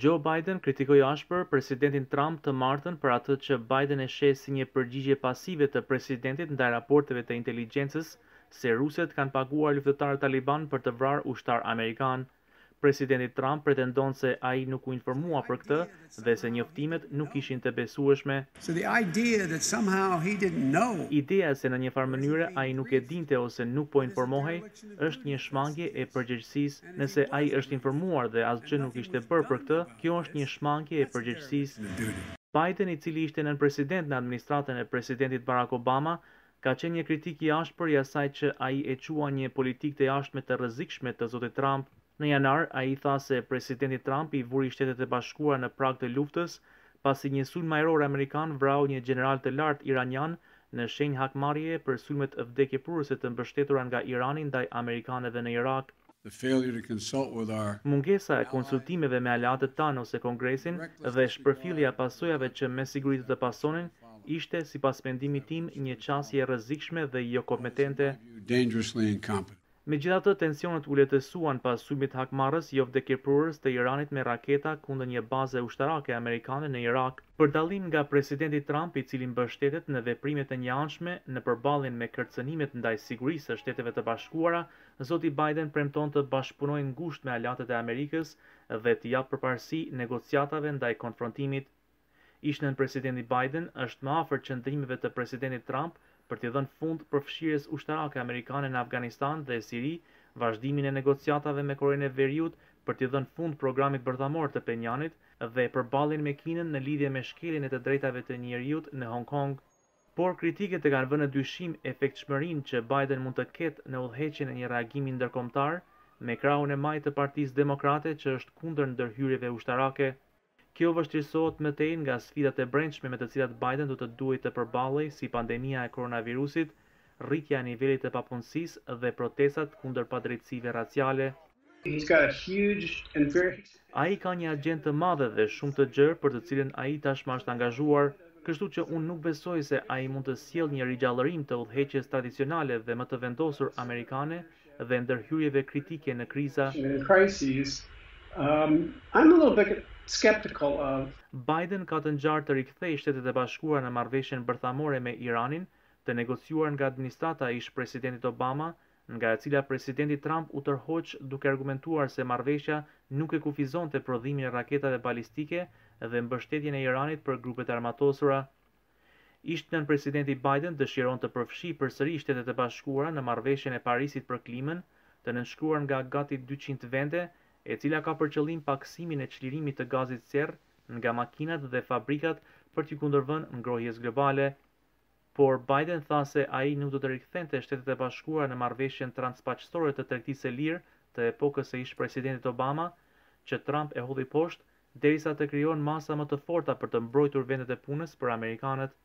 Joe Biden kritikojë ashpër presidentin Trump të martën për atë që Biden e shesë si një përgjigje pasive të presidentit ndaj raporteve të inteligjencës se ruset kanë paguar luftëtarët taliban për të vrarë ushtar Amerikanë. Presidenti Trump pretendon se a i nuk u informua për këtë dhe se njoftimet nuk ishin të besueshme. Ideja se në një farë mënyre a i nuk e dinte ose nuk po informohej, është një shmangje e përgjegjësis. Nëse a i është informuar dhe asë që nuk ishte bërë për këtë, kjo është një shmangje e përgjegjësis. Biden, i cili ishte nën president në administratën e presidentit Barack Obama, ka qenë një kritik i ashpër jasaj që a i e qua një politik të jashtme të rëzikshme të zotit Trump. Në janar, a i tha se presidenti Trump i vuri shtetet e bashkuara në prak të luftës, pasi një sulm majror Amerikan vrau një general të lartë Iranian në shenjë hakmarje për sulmet e vdekje të mbështetura nga Iranin ndaj Amerikanëve në Irak. Mungesa e konsultimeve me alatët tanë ose kongresin dhe shpërfilja pasojave që me sigurit të pasonin ishte si paspendimi tim një qasje rëzikshme dhe jo kompetente. Me gjitha të tensionet u letësuan pas sumit hakmarës jo vdekirpurës të Iranit me raketa kundë një baze ushtarake Amerikane në Irak, për dalim nga presidenti Trump i cilin bështetet në veprimet e një anshme në përbalin me kërcenimet ndaj sigurisë e shteteve të bashkuara, Zoti Biden premton të bashkëpunojnë ngusht me alatet e Amerikës dhe të japë përparësi negociatave ndaj konfrontimit. Ishtë në presidenti Biden është më afer qëndrimeve të presidenti Trump për t'i dhënë fund përfshirjes ushtarake amerikane në Afganistan dhe Siri, vazhdimin e negociatave me Korenë e Veriut për t'i dhënë fund programit bërthamor të Penjanit dhe përballjen me Kinën në lidhje me shkeljen e të drejtave të njerëzit në Hong Kong. Por kritiket e kanë vënë dyshim efektshmërinë që Biden mund të ketë në udhëheqjen e një reagimi ndërkombëtar me krahun e majtë të Partisë Demokrate që është kundër ndërhyrjeve ushtarake. Kjo vështirësohet me tej nga sfidat e brendshme me të cilat Biden do të duhet të përballej, si pandemia e koronavirusit, rritja e papunësis të papunësisë dhe protestat kundër padrejtësive raciale. A i ka një agent të madhe dhe shumë të gjërë për të cilin a i tashma është angazhuar, kështu që unë nuk besoj se a i mund të siel një rigjallërim të udheqjes tradicionale dhe më të vendosur Amerikane dhe ndërhyrjeve kritike në kriza um I'm a little bit skeptical of Biden ka të ngjarë të rikthejë Shtetet e Bashkuara në marrëveshjen bërthamore me Iranin, të negociuar nga administrata e ish presidentit Obama, nga e cila presidenti Trump u tërhoq duke argumentuar se marrëveshja nuk e kufizonte prodhimin e raketave balistike dhe mbështetjen e Iranit për grupet armatosura. Ishtë nën presidenti Biden dëshiron të përfshi për sëri shtetet e bashkuara në marveshjen e Parisit për klimën, të nënshkruar nga gati 200 vende e cila ka për qëllim paksimin e qlirimit të gazit sjerë nga makinat dhe fabrikat për t'i kundërvën ngrohjes globale, por Biden tha se a i nuk do të rikëthen të shtetet e bashkuar në marveshjen transpaqësore të tërktis e lirë të epokës e ishë presidentit Obama, që Trump e hodhi poshtë, derisa të kryon masa më të forta për të mbrojtur vendet e punës për Amerikanët.